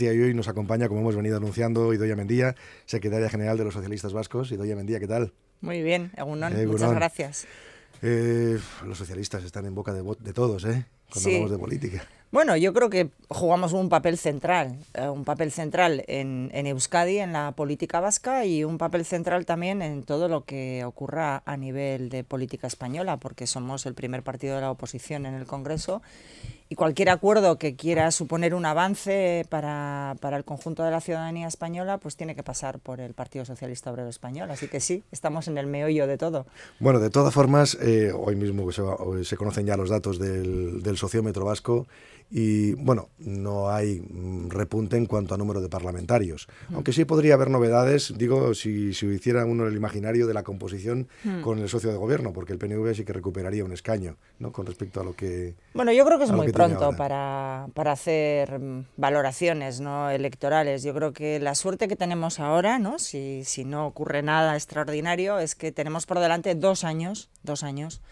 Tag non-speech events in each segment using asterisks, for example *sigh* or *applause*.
y hoy nos acompaña, como hemos venido anunciando, idoia Mendía, secretaria general de los socialistas vascos. Idoia Mendía, ¿qué tal? Muy bien, Egunon, eh, muchas gracias. Eh, los socialistas están en boca de, de todos, ¿eh? sí. de política. Bueno, yo creo que jugamos un papel central, eh, un papel central en, Euskadi, en la política vasca y un papel central también en todo lo que ocurra a nivel de política española, porque somos el primer partido de la oposición en el Congreso y cualquier acuerdo que quiera suponer un avance para, el conjunto de la ciudadanía española, pues tiene que pasar por el Partido Socialista Obrero Español. Así que sí, estamos en el meollo de todo. Bueno, de todas formas, eh, hoy mismo se, conocen ya los datos del sociómetro vasco y bueno, no hay repunte en cuanto a número de parlamentarios. Mm. Aunque sí podría haber novedades, digo, si, si hiciera uno el imaginario de la composición mm. con el socio de gobierno, porque el PNV sí que recuperaría un escaño, ¿no? Con respecto a lo que. Bueno, yo creo que es muy pronto para, para, hacer valoraciones ¿no? electorales. Yo creo que la suerte que tenemos ahora, ¿no? Si, si no ocurre nada extraordinario, es que tenemos por delante dos años, dos años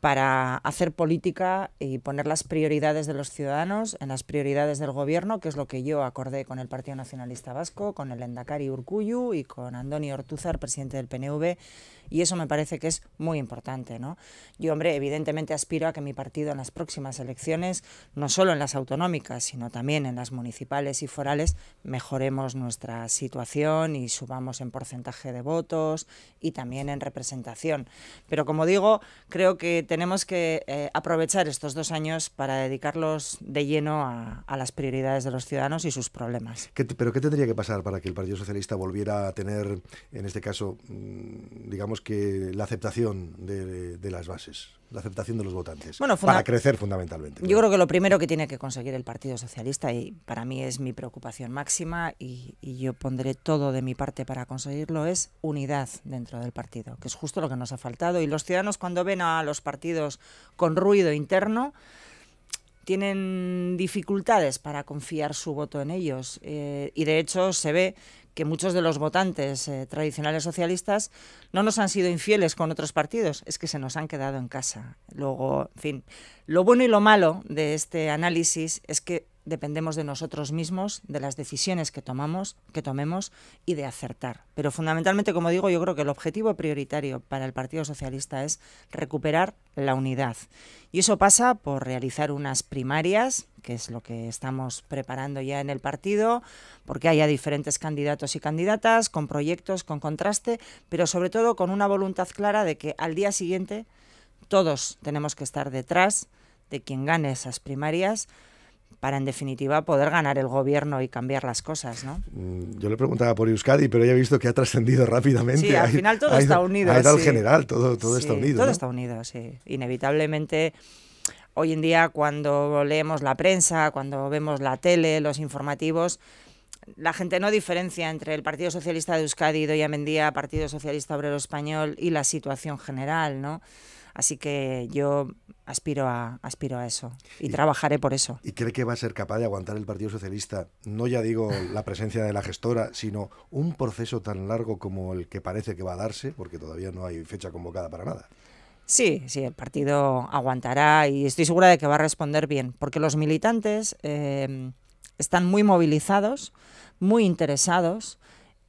para hacer política y poner las prioridades de los ciudadanos en las prioridades del gobierno, que es lo que yo acordé con el Partido Nacionalista Vasco, con el Endacari Urcuyu y con Andoni Ortuzar, presidente del PNV, y eso me parece que es muy importante. ¿no? Yo, hombre, evidentemente aspiro a que mi partido en las próximas elecciones, no solo en las autonómicas, sino también en las municipales y forales, mejoremos nuestra situación y subamos en porcentaje de votos y también en representación. Pero como digo, creo que tenemos que eh, aprovechar estos dos años para dedicarlos de lleno a, las prioridades de los ciudadanos y sus problemas. ¿Pero qué tendría que pasar para que el Partido Socialista volviera a tener, en este caso, mm, digamos, pues, que la aceptación de, las bases, la aceptación de los votantes, para crecer fundamentalmente. Yo creo que lo primero que tiene que conseguir el Partido Socialista, y para mí es mi preocupación máxima, y, yo pondré todo de mi parte para conseguirlo, es unidad dentro del partido, que es justo lo que nos ha faltado. Y los ciudadanos cuando ven a los partidos con ruido interno, tienen dificultades para confiar su voto en ellos. Eh, y de hecho se ve que muchos de los votantes eh, tradicionales socialistas no nos han sido infieles con otros partidos, es que se nos han quedado en casa. Luego, en fin, lo bueno y lo malo de este análisis es que dependemos de nosotros mismos, de las decisiones que tomamos, que tomemos y de acertar. Pero fundamentalmente, como digo, yo creo que el objetivo prioritario para el Partido Socialista es recuperar la unidad. Y eso pasa por realizar unas primarias, que es lo que estamos preparando ya en el partido, porque haya diferentes candidatos y candidatas, con proyectos, con contraste, pero sobre todo con una voluntad clara de que al día siguiente todos tenemos que estar detrás de quien gane esas primarias para en definitiva poder ganar el gobierno y cambiar las cosas, ¿no? Mm, yo le preguntaba por Euskadi, pero ya he visto que ha trascendido *laughs* rápidamente. Sí, al final todo está unido. Hay, sí. general, todo, todo está unido. Todo está unido, sí. Inevitablemente hoy en día cuando leemos la prensa, cuando vemos la tele, los informativos, la gente no diferencia entre el Partido Socialista de Euskadi, Doña Mendía, Partido Socialista Obrero Español y la situación general, ¿no? Así que yo aspiro a, eso y, trabajaré por eso. ¿Y cree que va a ser capaz de aguantar el Partido Socialista, no ya digo la presencia de la gestora, sino un proceso tan largo como el que parece que va a darse, porque todavía no hay fecha convocada para nada? Sí, sí, el partido aguantará y estoy segura de que va a responder bien, porque los militantes eh, están muy movilizados, muy interesados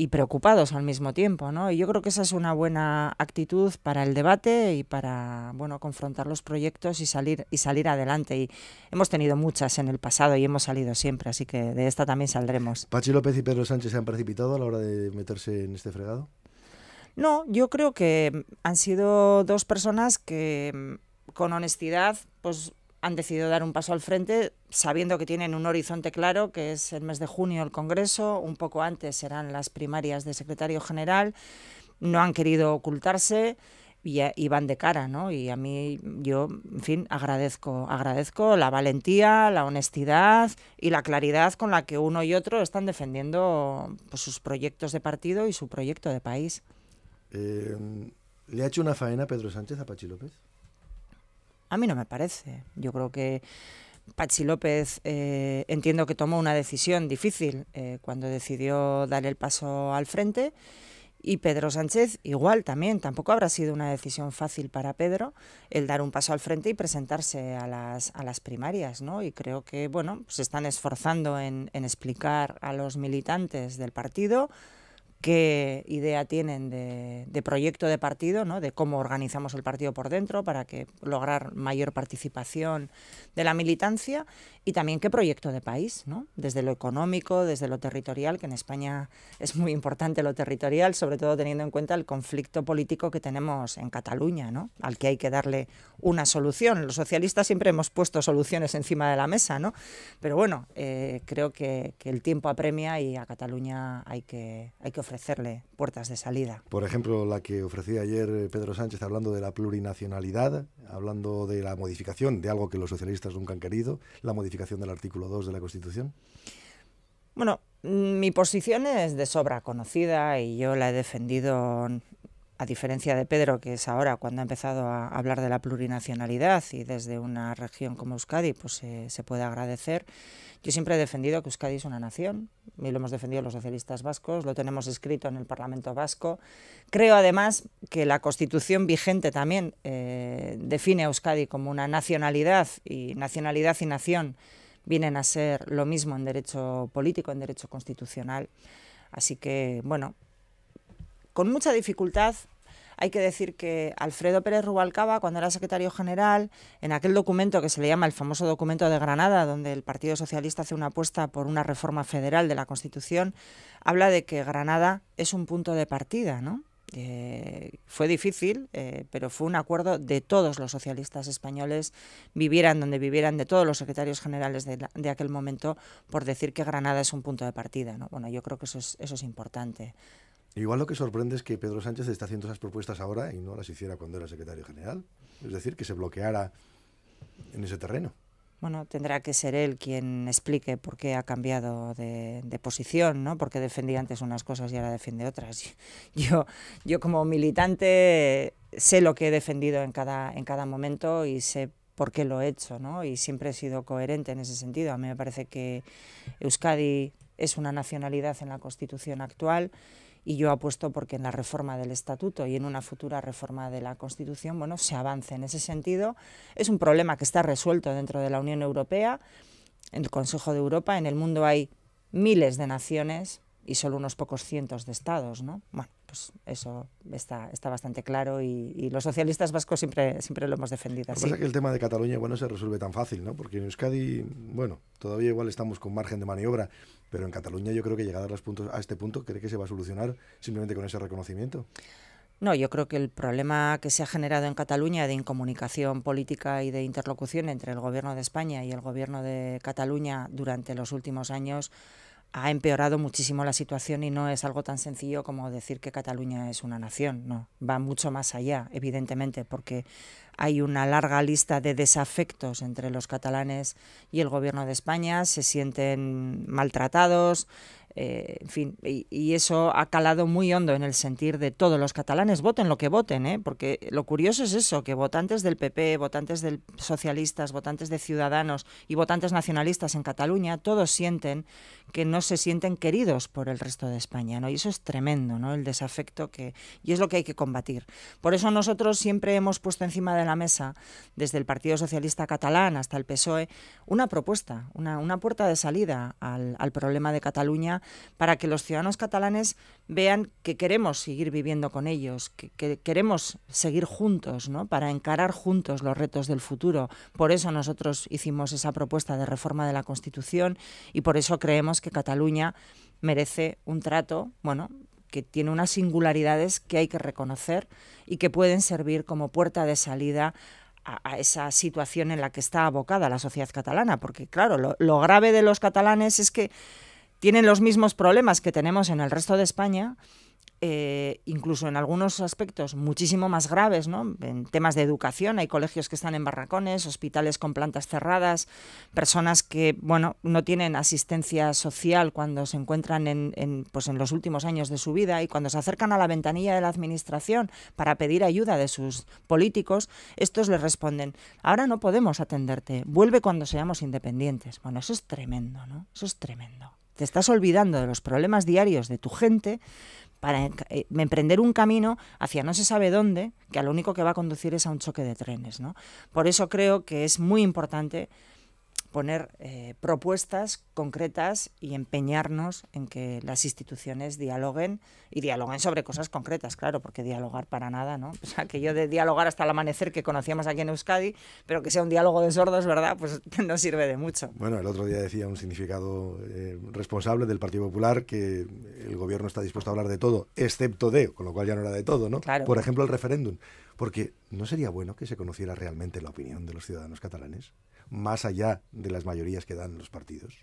y preocupados al mismo tiempo, ¿no? Y yo creo que esa es una buena actitud para el debate y para, bueno, confrontar los proyectos y salir y salir adelante. Y hemos tenido muchas en el pasado y hemos salido siempre, así que de esta también saldremos. ¿Pachi López y Pedro Sánchez se han precipitado a la hora de meterse en este fregado? No, yo creo que han sido dos personas que mm, con honestidad, pues han decidido dar un paso al frente sabiendo que tienen un horizonte claro, que es el mes de junio el Congreso, un poco antes serán las primarias de secretario general, no han querido ocultarse y, van de cara, ¿no? Y a mí yo, en fin, agradezco, agradezco la valentía, la honestidad y la claridad con la que uno y otro están defendiendo pues, sus proyectos de partido y su proyecto de país. Eh, ¿Le ha hecho una faena Pedro Sánchez a Pachi López? A mí no me parece. Yo creo que Pachi López eh, entiendo que tomó una decisión difícil eh, cuando decidió dar el paso al frente. Y Pedro Sánchez igual también, tampoco habrá sido una decisión fácil para Pedro el dar un paso al frente y presentarse a las, a las primarias, ¿no? Y creo que, bueno, se están esforzando en, en explicar a los militantes del partido qué idea tienen de, proyecto de partido, ¿no? de cómo organizamos el partido por dentro para que lograr mayor participación de la militancia y también qué proyecto de país, ¿no? desde lo económico, desde lo territorial, que en España es muy importante lo territorial, sobre todo teniendo en cuenta el conflicto político que tenemos en Cataluña, ¿no? al que hay que darle una solución. Los socialistas siempre hemos puesto soluciones encima de la mesa, ¿no? pero bueno, eh, creo que, el tiempo apremia y a Cataluña hay que, hay que ofrecer ofrecerle puertas de salida. Por ejemplo, la que ofrecía ayer eh, Pedro Sánchez hablando de la plurinacionalidad, hablando de la modificación de algo que los socialistas nunca han querido, la modificación del artículo 2 de la Constitución. Bueno, mm, mi posición es de sobra conocida y yo la he defendido a diferencia de Pedro, que es ahora cuando ha empezado a hablar de la plurinacionalidad y desde una región como Euskadi, pues se puede agradecer. Yo siempre he defendido que Euskadi es una nación, y lo hemos defendido los socialistas vascos, lo tenemos escrito en el Parlamento vasco. Creo además que la Constitución vigente también eh, define a Euskadi como una nacionalidad, y nacionalidad y nación vienen a ser lo mismo en derecho político, en derecho constitucional. Así que, bueno, con mucha dificultad hay que decir que Alfredo Pérez Rubalcaba, cuando era secretario general, en aquel documento que se le llama el famoso documento de Granada, donde el Partido Socialista hace una apuesta por una reforma federal de la Constitución, habla de que Granada es un punto de partida, ¿no? Eh, fue difícil, eh, pero fue un acuerdo de todos los socialistas españoles, vivieran donde vivieran, de todos los secretarios generales de, de aquel momento, por decir que Granada es un punto de partida. ¿no? Bueno, yo creo que eso es, eso es importante. Igual lo que sorprende es que Pedro Sánchez está haciendo esas propuestas ahora y no las hiciera cuando era secretario general. Es decir, que se bloqueara en ese terreno. Bueno, tendrá que ser él quien explique por qué ha cambiado de, de posición, ¿no? Porque defendía antes unas cosas y ahora defiende otras. *laughs* Yo, yo como militante sé lo que he defendido en cada, en cada momento y sé por qué lo he hecho, ¿no? Y siempre he sido coherente en ese sentido. A mí me parece que Euskadi es una nacionalidad en la Constitución actual y yo apuesto porque en la reforma del estatuto y en una futura reforma de la Constitución, bueno, se avance en ese sentido. Es un problema que está resuelto dentro de la Unión Europea, en el Consejo de Europa, en el mundo hay miles de naciones y solo unos pocos cientos de estados, ¿no? Bueno, pues eso está, está bastante claro y, los socialistas vascos siempre, siempre lo hemos defendido. Lo que pasa que el tema de Cataluña bueno, se resuelve tan fácil, ¿no? porque en Euskadi, bueno, todavía igual estamos con margen de maniobra, pero en Cataluña yo creo que llegar a, los puntos, a este punto, ¿cree que se va a solucionar simplemente con ese reconocimiento? No, yo creo que el problema que se ha generado en Cataluña de incomunicación política y de interlocución entre el Gobierno de España y el Gobierno de Cataluña durante los últimos años ha empeorado muchísimo la situación y no es algo tan sencillo como decir que Cataluña es una nación, no, va mucho más allá, evidentemente, porque hay una larga lista de desafectos entre los catalanes y el gobierno de España, se sienten maltratados, eh, en fin, y, y, eso ha calado muy hondo en el sentir de todos los catalanes, voten lo que voten, ¿eh? porque lo curioso es eso, que votantes del PP, votantes del socialistas, votantes de Ciudadanos y votantes nacionalistas en Cataluña, todos sienten que no se sienten queridos por el resto de España, ¿no? Y eso es tremendo, ¿no? El desafecto que y es lo que hay que combatir. Por eso nosotros siempre hemos puesto encima de la mesa, desde el Partido Socialista Catalán hasta el PSOE, una propuesta, una, una puerta de salida al problema de Cataluña para que los ciudadanos catalanes vean que queremos seguir viviendo con ellos, que, queremos seguir juntos, ¿no? para encarar juntos los retos del futuro. Por eso nosotros hicimos esa propuesta de reforma de la Constitución y por eso creemos que Cataluña merece un trato, bueno, que tiene unas singularidades que hay que reconocer y que pueden servir como puerta de salida a, esa situación en la que está abocada la sociedad catalana. Porque, claro, lo grave de los catalanes es que tienen los mismos problemas que tenemos en el resto de España, eh, incluso en algunos aspectos muchísimo más graves, ¿no? En temas de educación, hay colegios que están en barracones, hospitales con plantas cerradas, personas que, bueno, no tienen asistencia social cuando se encuentran en, en, pues en los últimos años de su vida y cuando se acercan a la ventanilla de la administración para pedir ayuda de sus políticos, estos les responden, ahora no podemos atenderte, vuelve cuando seamos independientes. Bueno, eso es tremendo, ¿no? Eso es tremendo. Te estás olvidando de los problemas diarios de tu gente para eh, emprender un camino hacia no se sabe dónde, que a lo único que va a conducir es a un choque de trenes. Por eso creo que es muy importante poner eh, propuestas concretas y empeñarnos en que las instituciones dialoguen y dialoguen sobre cosas concretas, claro, porque dialogar para nada, ¿no? *laughs* O sea, que yo de dialogar hasta el amanecer que conocíamos aquí en Euskadi, pero que sea un diálogo de sordos, ¿verdad? Pues *laughs* no sirve de mucho. Bueno, el otro día decía un significado eh, responsable del Partido Popular que el gobierno está dispuesto a hablar de todo, excepto de, con lo cual ya no era de todo, ¿no? Por ejemplo, el referéndum. Porque ¿no sería bueno que se conociera realmente la opinión de los ciudadanos catalanes? más allá de las mayorías que dan los partidos.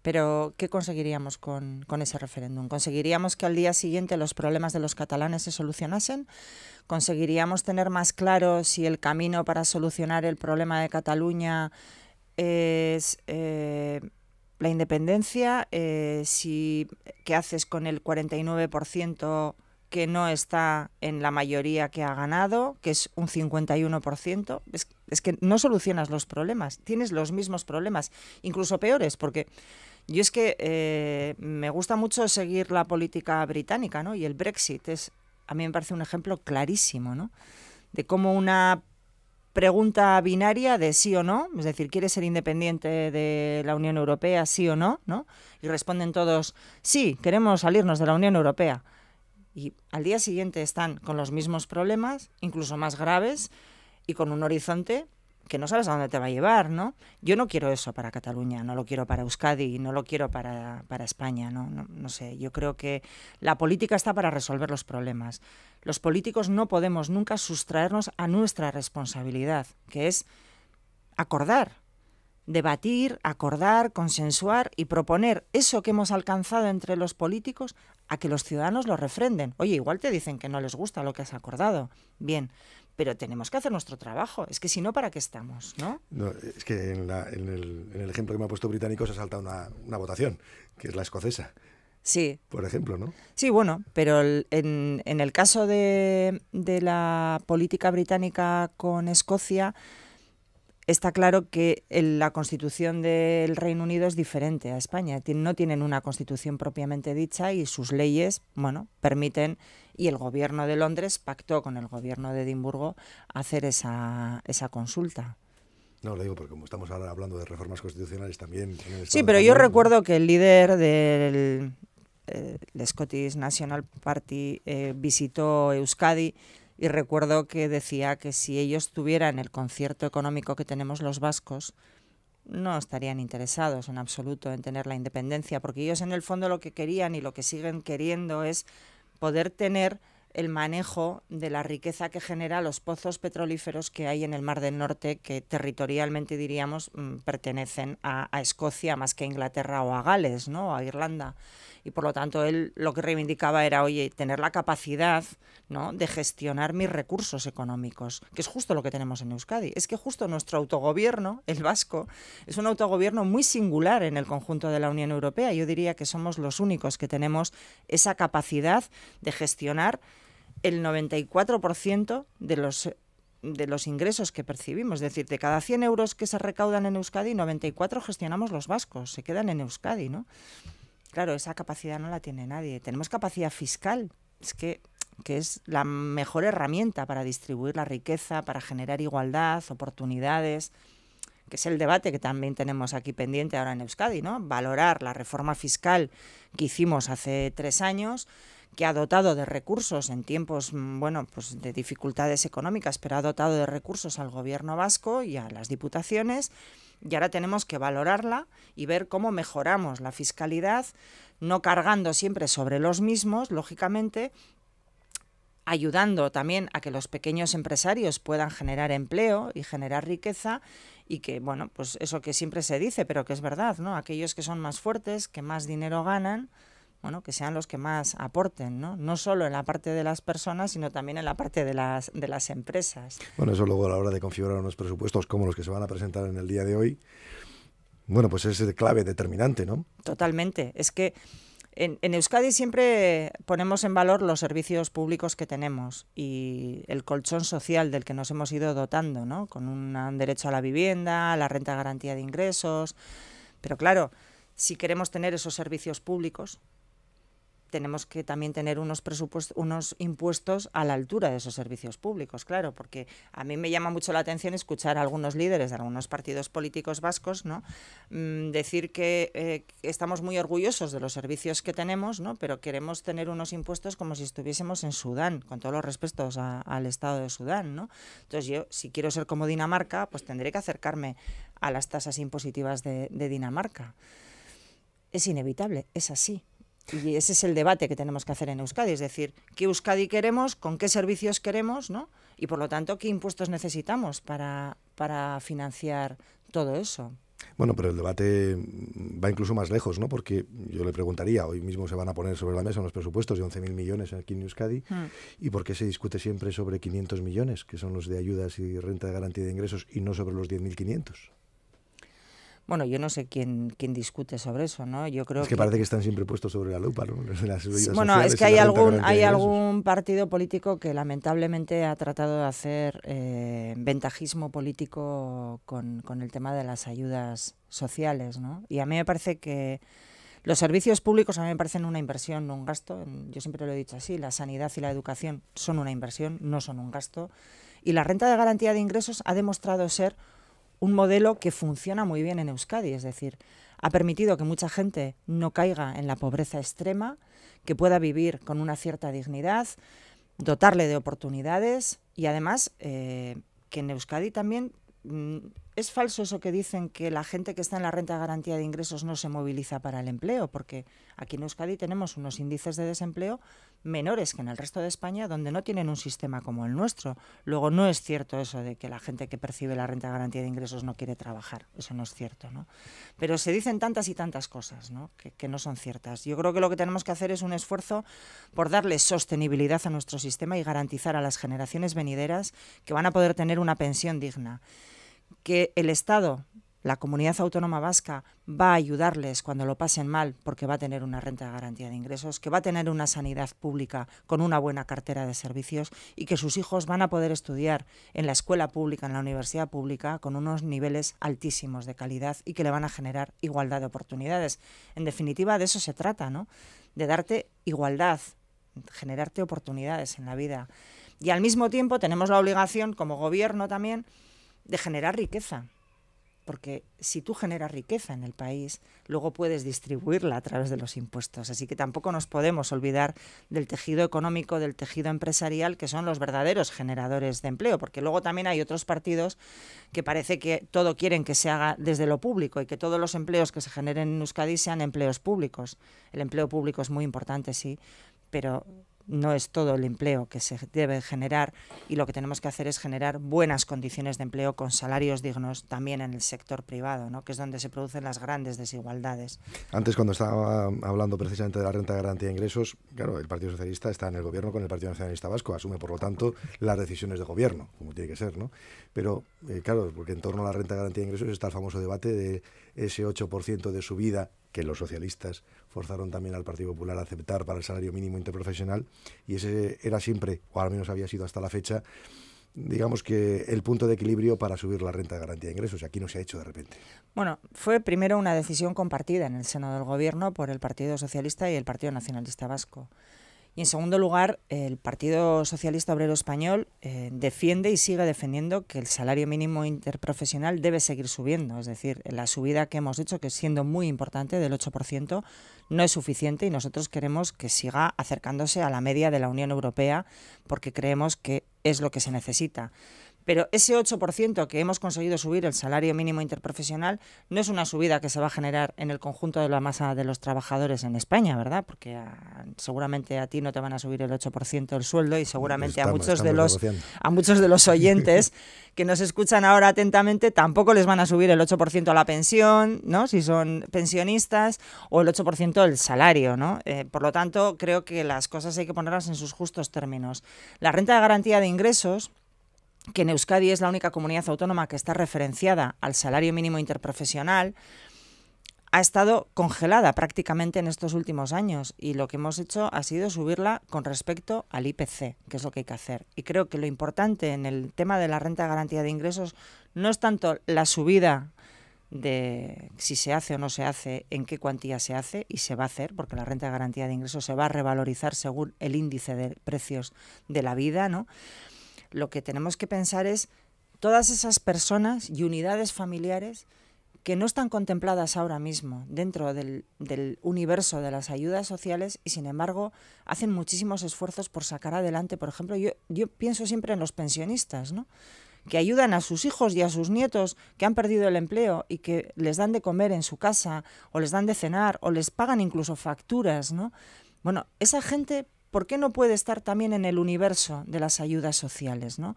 Pero, ¿qué conseguiríamos con, ese referéndum? ¿Conseguiríamos que al día siguiente los problemas de los catalanes se solucionasen? ¿Conseguiríamos tener más claro si el camino para solucionar el problema de Cataluña es eh, la independencia? Eh, si, ¿Qué haces con el 49% que no está en la mayoría que ha ganado, que es un 51%? Es que no solucionas los problemas, tienes los mismos problemas, incluso peores, porque yo es que eh, me gusta mucho seguir la política británica, ¿no? Y el Brexit es, a mí me parece un ejemplo clarísimo, ¿no? De cómo una pregunta binaria de sí o no, es decir, ¿quieres ser independiente de la Unión Europea, sí o no? ¿no? Y responden todos, sí, queremos salirnos de la Unión Europea. Y al día siguiente están con los mismos problemas, incluso más graves, y con un horizonte que no sabes a dónde te va a llevar, ¿no? Yo no quiero eso para Cataluña, no lo quiero para Euskadi, no lo quiero para, España, ¿no? No, no sé, yo creo que la política está para resolver los problemas. Los políticos no podemos nunca sustraernos a nuestra responsabilidad, que es acordar, debatir, acordar, consensuar y proponer eso que hemos alcanzado entre los políticos a que los ciudadanos lo refrenden. Oye, igual te dicen que no les gusta lo que has acordado. Bien, pero tenemos que hacer nuestro trabajo. Es que si no, ¿para qué estamos? ¿no? es que en, el, ejemplo que me ha puesto británico se ha una, una votación, que es la escocesa. Sí. Por ejemplo, ¿no? Sí, bueno, pero en, en, el caso de, de la política británica con Escocia, está claro que la constitución del Reino Unido es diferente a España. no tienen una constitución propiamente dicha y sus leyes, bueno, permiten, y el gobierno de Londres pactó con el gobierno de Edimburgo hacer esa, consulta. No, lo digo porque como estamos ahora hablando de reformas constitucionales también... sí, pero yo recuerdo pues que el líder del eh, Scottish National Party eh, visitó Euskadi y recuerdo que decía que si ellos tuvieran el concierto económico que tenemos los vascos, no estarían interesados en absoluto en tener la independencia, porque ellos en el fondo lo que querían y lo que siguen queriendo es poder tener el manejo de la riqueza que genera los pozos petrolíferos que hay en el Mar del Norte, que territorialmente diríamos mm, pertenecen a, Escocia más que a Inglaterra o a Gales, ¿no? A Irlanda y por lo tanto él lo que reivindicaba era, oye, tener la capacidad ¿no? de gestionar mis recursos económicos, que es justo lo que tenemos en Euskadi. Es que justo nuestro autogobierno, el vasco, es un autogobierno muy singular en el conjunto de la Unión Europea. Yo diría que somos los únicos que tenemos esa capacidad de gestionar el 94% de los de los ingresos que percibimos. Es decir, de cada 100 euros que se recaudan en Euskadi, 94 gestionamos los vascos, se quedan en Euskadi, ¿no? Claro, esa capacidad no la tiene nadie. Tenemos capacidad fiscal, es que, que es la mejor herramienta para distribuir la riqueza, para generar igualdad, oportunidades, que es el debate que también tenemos aquí pendiente ahora en Euskadi, ¿no? Valorar la reforma fiscal que hicimos hace tres años que ha dotado de recursos en tiempos mm, bueno, pues de dificultades económicas, pero ha dotado de recursos al gobierno vasco y a las diputaciones. Y ahora tenemos que valorarla y ver cómo mejoramos la fiscalidad, no cargando siempre sobre los mismos, lógicamente, ayudando también a que los pequeños empresarios puedan generar empleo y generar riqueza y que, bueno, pues eso que siempre se dice, pero que es verdad, ¿no? Aquellos que son más fuertes, que más dinero ganan, que sean los que más aporten, ¿no? No solo en la parte de las personas, sino también en la parte de las, empresas. Bueno, eso luego a la hora de configurar unos presupuestos como los que se van a presentar en el día de hoy, bueno, pues es clave determinante, ¿no? Totalmente. Es que en, Euskadi siempre ponemos en valor los servicios públicos que tenemos y el colchón social del que nos hemos ido dotando, ¿no? Con un derecho a la vivienda, la renta garantía de ingresos. Pero claro, si queremos tener esos servicios públicos, tenemos que también tener unos presupuestos, unos impuestos a la altura de esos servicios públicos, claro, porque a mí me llama mucho la atención escuchar a algunos líderes de algunos partidos políticos vascos, ¿no? Mm, decir eh, que estamos muy orgullosos de los servicios que tenemos, ¿no? Pero queremos tener unos impuestos como si estuviésemos en Sudán, con todos los respetos al Estado de Sudán, ¿no? Entonces yo, si quiero ser como Dinamarca, pues tendré que acercarme a las tasas impositivas de Dinamarca. Es inevitable, es así. Y ese es el debate que tenemos que hacer en Euskadi, es decir, qué Euskadi queremos, con qué servicios queremos, ¿no? Y por lo tanto, qué impuestos necesitamos para, financiar todo eso. Bueno, pero el debate va incluso más lejos, ¿no? Porque yo le preguntaría, hoy mismo se van a poner sobre la mesa unos presupuestos de 11.000 millones aquí en Euskadi, hmm. ¿y por qué se discute siempre sobre 500 millones, que son los de ayudas y renta de garantía de ingresos, y no sobre los 10.500? Bueno, yo no sé quién, quién discute sobre eso, ¿no? Yo creo es que, parece que están siempre puestos sobre la lupa, ¿no? bueno, es que hay algún, hay algún partido político que lamentablemente ha tratado de hacer eh, ventajismo político con, con el tema de las ayudas sociales, ¿no? Y a mí me parece que... Los servicios públicos a mí me parecen una inversión, no un gasto. Yo siempre lo he dicho así, la sanidad y la educación son una inversión, no son un gasto. Y la renta de garantía de ingresos ha demostrado ser un modelo que funciona muy bien en Euskadi, es decir, ha permitido que mucha gente no caiga en la pobreza extrema, que pueda vivir con una cierta dignidad, dotarle de oportunidades y además eh, que en Euskadi también Mm, es falso eso que dicen que la gente que está en la renta de garantía de ingresos no se moviliza para el empleo, porque aquí en Euskadi tenemos unos índices de desempleo menores que en el resto de España, donde no tienen un sistema como el nuestro. Luego, no es cierto eso de que la gente que percibe la renta de garantía de ingresos no quiere trabajar, eso no es cierto. ¿no? Pero se dicen tantas y tantas cosas ¿no? Que, que no son ciertas. Yo creo que lo que tenemos que hacer es un esfuerzo por darle sostenibilidad a nuestro sistema y garantizar a las generaciones venideras que van a poder tener una pensión digna que el Estado, la comunidad autónoma vasca, va a ayudarles cuando lo pasen mal, porque va a tener una renta de garantía de ingresos, que va a tener una sanidad pública con una buena cartera de servicios y que sus hijos van a poder estudiar en la escuela pública, en la universidad pública, con unos niveles altísimos de calidad y que le van a generar igualdad de oportunidades. En definitiva, de eso se trata, ¿no? De darte igualdad, generarte oportunidades en la vida. Y al mismo tiempo tenemos la obligación, como gobierno también, de generar riqueza. Porque si tú generas riqueza en el país, luego puedes distribuirla a través de los impuestos. Así que tampoco nos podemos olvidar del tejido económico, del tejido empresarial, que son los verdaderos generadores de empleo. Porque luego también hay otros partidos que parece que todo quieren que se haga desde lo público y que todos los empleos que se generen en Euskadi sean empleos públicos. El empleo público es muy importante, sí, pero no es todo el empleo que se debe generar y lo que tenemos que hacer es generar buenas condiciones de empleo con salarios dignos también en el sector privado, ¿no? que es donde se producen las grandes desigualdades. Antes, cuando estaba hablando precisamente de la renta de garantía de ingresos, claro, el Partido Socialista está en el gobierno con el Partido Nacionalista Vasco, asume por lo tanto las decisiones de gobierno, como tiene que ser, ¿no? Pero, eh, claro, porque en torno a la renta de garantía de ingresos está el famoso debate de ese 8% de subida que los socialistas forzaron también al Partido Popular a aceptar para el salario mínimo interprofesional y ese era siempre, o al menos había sido hasta la fecha, digamos que el punto de equilibrio para subir la renta de garantía de ingresos. Y aquí no se ha hecho de repente. Bueno, fue primero una decisión compartida en el seno del Gobierno por el Partido Socialista y el Partido Nacionalista Vasco. Y en segundo lugar, el Partido Socialista Obrero Español eh, defiende y sigue defendiendo que el salario mínimo interprofesional debe seguir subiendo. Es decir, la subida que hemos dicho, que siendo muy importante, del 8%, no es suficiente y nosotros queremos que siga acercándose a la media de la Unión Europea porque creemos que es lo que se necesita. Pero ese 8% que hemos conseguido subir el salario mínimo interprofesional no es una subida que se va a generar en el conjunto de la masa de los trabajadores en España, ¿verdad? Porque seguramente a ti no te van a subir el 8% el sueldo y seguramente a muchos de los a muchos de los oyentes *laughs* que nos escuchan ahora atentamente tampoco les van a subir el 8% a la pensión, ¿no? Si son pensionistas o el 8% el salario. ¿no? Eh, por lo tanto, creo que las cosas hay que ponerlas en sus justos términos. La renta de garantía de ingresos que en Euskadi es la única comunidad autónoma que está referenciada al salario mínimo interprofesional, ha estado congelada prácticamente en estos últimos años y lo que hemos hecho ha sido subirla con respecto al IPC, que es lo que hay que hacer. Y creo que lo importante en el tema de la renta de garantía de ingresos no es tanto la subida de si se hace o no se hace, en qué cuantía se hace y se va a hacer, porque la renta de garantía de ingresos se va a revalorizar según el índice de precios de la vida, ¿no? Lo que tenemos que pensar es todas esas personas y unidades familiares que no están contempladas ahora mismo dentro del, universo de las ayudas sociales y sin embargo hacen muchísimos esfuerzos por sacar adelante, por ejemplo, yo, yo pienso siempre en los pensionistas, ¿no? que ayudan a sus hijos y a sus nietos que han perdido el empleo y que les dan de comer en su casa o les dan de cenar o les pagan incluso facturas, ¿no? Bueno, esa gente, ¿por qué no puede estar también en el universo de las ayudas sociales, ¿no?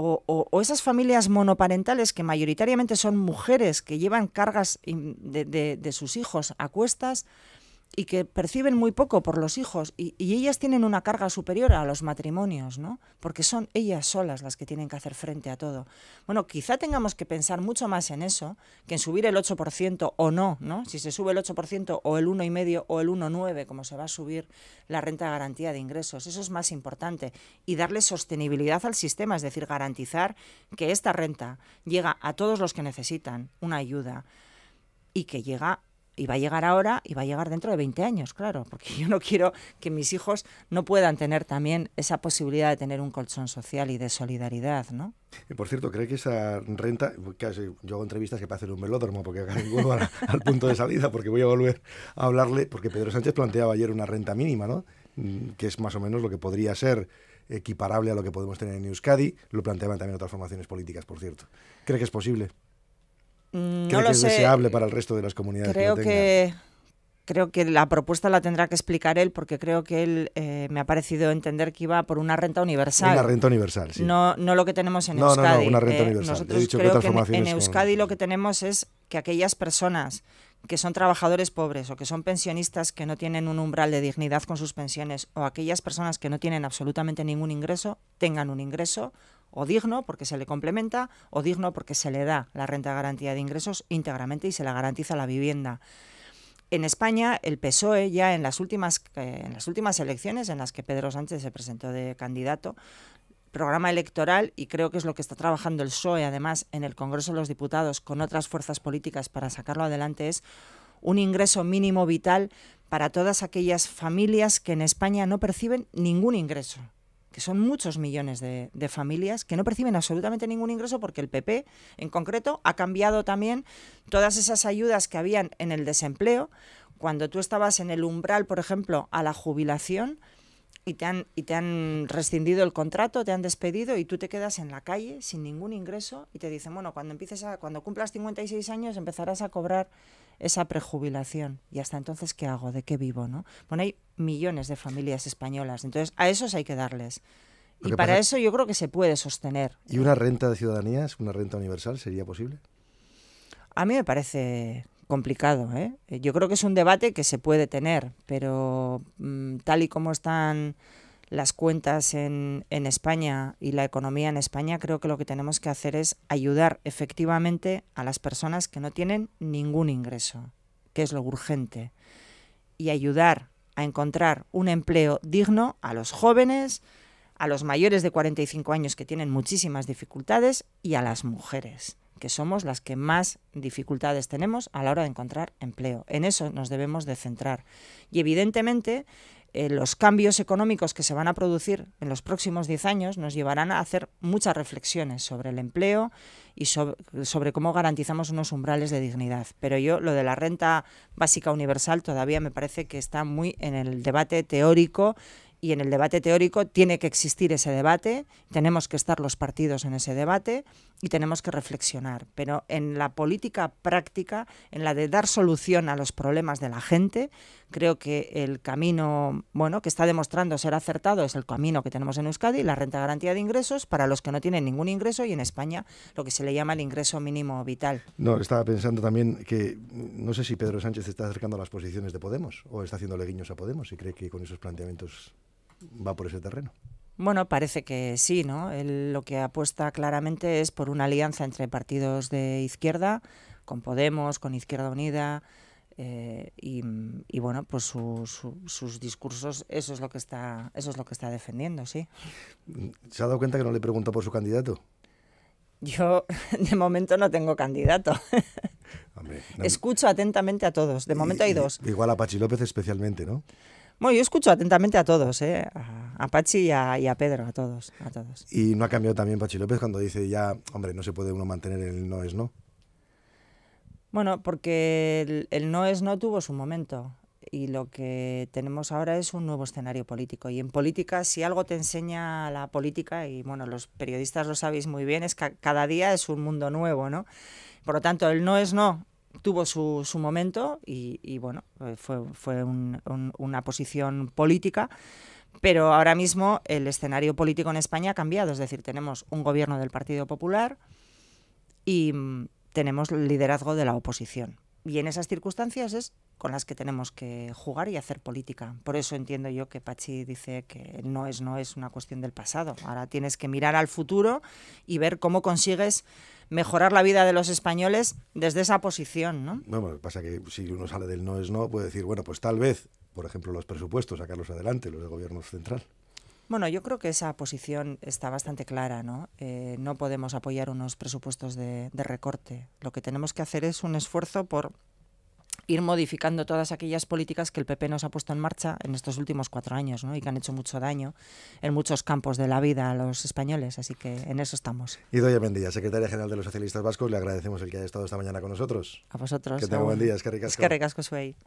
O, esas familias monoparentales que mayoritariamente son mujeres que llevan cargas de sus hijos a cuestas, y que perciben muy poco por los hijos y, ellas tienen una carga superior a los matrimonios, ¿no? Porque son ellas solas las que tienen que hacer frente a todo. Bueno, quizá tengamos que pensar mucho más en eso que en subir el 8% o no, ¿no? Si se sube el 8% o el 1,5 o el 1,9 como se va a subir la renta de garantía de ingresos, eso es más importante y darle sostenibilidad al sistema, es decir, garantizar que esta renta llega a todos los que necesitan una ayuda y que llega y va a llegar ahora y va a llegar dentro de 20 años, claro, porque yo no quiero que mis hijos no puedan tener también esa posibilidad de tener un colchón social y de solidaridad, ¿no? por cierto, ¿cree que esa renta, yo hago entrevistas que para hacer un velódromo, porque vuelvo al, *laughs* al punto de salida, porque voy a volver a hablarle, porque Pedro Sánchez planteaba ayer una renta mínima, ¿no? Mm, que es más o menos lo que podría ser equiparable a lo que podemos tener en Euskadi, lo planteaban también otras formaciones políticas, por cierto. ¿Cree que es posible? Mm, no es deseable para el resto de las comunidades? Creo que, creo que la propuesta la tendrá que explicar él porque creo que él eh, me ha parecido entender que iba por una renta universal. Una renta universal, sí. No, no lo que tenemos en Euskadi. en, Euskadi lo que tenemos es que aquellas personas que son trabajadores pobres o que son pensionistas que no tienen un umbral de dignidad con sus pensiones o aquellas personas que no tienen absolutamente ningún ingreso tengan un ingreso o digno porque se le complementa o digno porque se le da la renta garantía de ingresos íntegramente y se la garantiza la vivienda. En España, el PSOE ya en las últimas, eh, en las últimas elecciones en las que Pedro Sánchez se presentó de candidato, programa electoral y creo que es lo que está trabajando el PSOE además en el Congreso de los Diputados con otras fuerzas políticas para sacarlo adelante es un ingreso mínimo vital para todas aquellas familias que en España no perciben ningún ingreso son muchos millones de, familias que no perciben absolutamente ningún ingreso porque el PP, en concreto, ha cambiado también todas esas ayudas que habían en el desempleo. Cuando tú estabas en el umbral, por ejemplo, a la jubilación y te han, y te han rescindido el contrato, te han despedido y tú te quedas en la calle sin ningún ingreso y te dicen, bueno, cuando, empieces a, cuando cumplas 56 años empezarás a cobrar esa prejubilación. ¿Y hasta entonces qué hago? ¿De qué vivo? ¿no? Bueno, hay millones de familias españolas. Entonces, a esos hay que darles. Y para eso yo creo que se puede sostener. ¿Y una renta de ciudadanía, una renta universal, sería posible? A mí me parece complicado. ¿eh? Yo creo que es un debate que se puede tener, pero mm, tal y como están las cuentas en, España y la economía en España, creo que lo que tenemos que hacer es ayudar efectivamente a las personas que no tienen ningún ingreso, que es lo urgente, y ayudar a encontrar un empleo digno a los jóvenes, a los mayores de 45 años que tienen muchísimas dificultades y a las mujeres, que somos las que más dificultades tenemos a la hora de encontrar empleo. En eso nos debemos de centrar. Y evidentemente eh, los cambios económicos que se van a producir en los próximos 10 años nos llevarán a hacer muchas reflexiones sobre el empleo y sobre, cómo garantizamos unos umbrales de dignidad. Pero yo lo de la renta básica universal todavía me parece que está muy en el debate teórico y en el debate teórico tiene que existir ese debate, tenemos que estar los partidos en ese debate y tenemos que reflexionar. Pero en la política práctica, en la de dar solución a los problemas de la gente, creo que el camino, bueno, que está demostrando ser acertado es el camino que tenemos en Euskadi, la renta garantía de ingresos para los que no tienen ningún ingreso y en España lo que se le llama el ingreso mínimo vital. No, estaba pensando también que no sé si Pedro Sánchez se está acercando a las posiciones de Podemos o está haciéndole guiños a Podemos y cree que con esos planteamientos va por ese terreno. Bueno, parece que sí, ¿no? Él lo que apuesta claramente es por una alianza entre partidos de izquierda, con Podemos, con Izquierda Unida, eh, y, bueno, pues sus discursos, eso es lo que está, eso es lo que está defendiendo, sí. ¿Se ha dado cuenta que no le pregunto por su candidato? Yo *laughs* de momento no tengo candidato. *laughs* Escucho atentamente a todos. De momento hay dos. Igual a Pachi López especialmente, ¿no? Bueno, yo escucho atentamente a todos, ¿eh? a, Pachi y a, Pedro, a todos, a todos. Y no ha cambiado también Pachi López cuando dice ya, hombre, no se puede uno mantener el no es no. Bueno, porque el no es no tuvo su momento y lo que tenemos ahora es un nuevo escenario político. Y en política, si algo te enseña la política, y bueno, los periodistas lo sabéis muy bien, es que cada día es un mundo nuevo, ¿no? Por lo tanto, el no es no tuvo su, su momento y, bueno, eh, fue, una posición política. Pero ahora mismo el escenario político en España ha cambiado, es decir, tenemos un gobierno del Partido Popular y mm, tenemos el liderazgo de la oposición. Y en esas circunstancias es con las que tenemos que jugar y hacer política. Por eso entiendo yo que Pachi dice que no es, no es una cuestión del pasado. Ahora tienes que mirar al futuro y ver cómo consigues mejorar la vida de los españoles desde esa posición, ¿no? Bueno, pasa que si uno sale del no es no, puede decir, bueno, pues tal vez, por ejemplo, los presupuestos, sacarlos adelante, los de gobierno central. Bueno, yo creo que esa posición está bastante clara, ¿no? Eh, no podemos apoyar unos presupuestos de, recorte. Lo que tenemos que hacer es un esfuerzo por ir modificando todas aquellas políticas que el PP nos ha puesto en marcha en estos últimos cuatro años ¿no? y que han hecho mucho daño en muchos campos de la vida a los españoles. Así que en eso estamos. Y doy a día. secretaria general de los socialistas vascos, le agradecemos el que haya estado esta mañana con nosotros. A vosotros. Que tenga buen día, que Es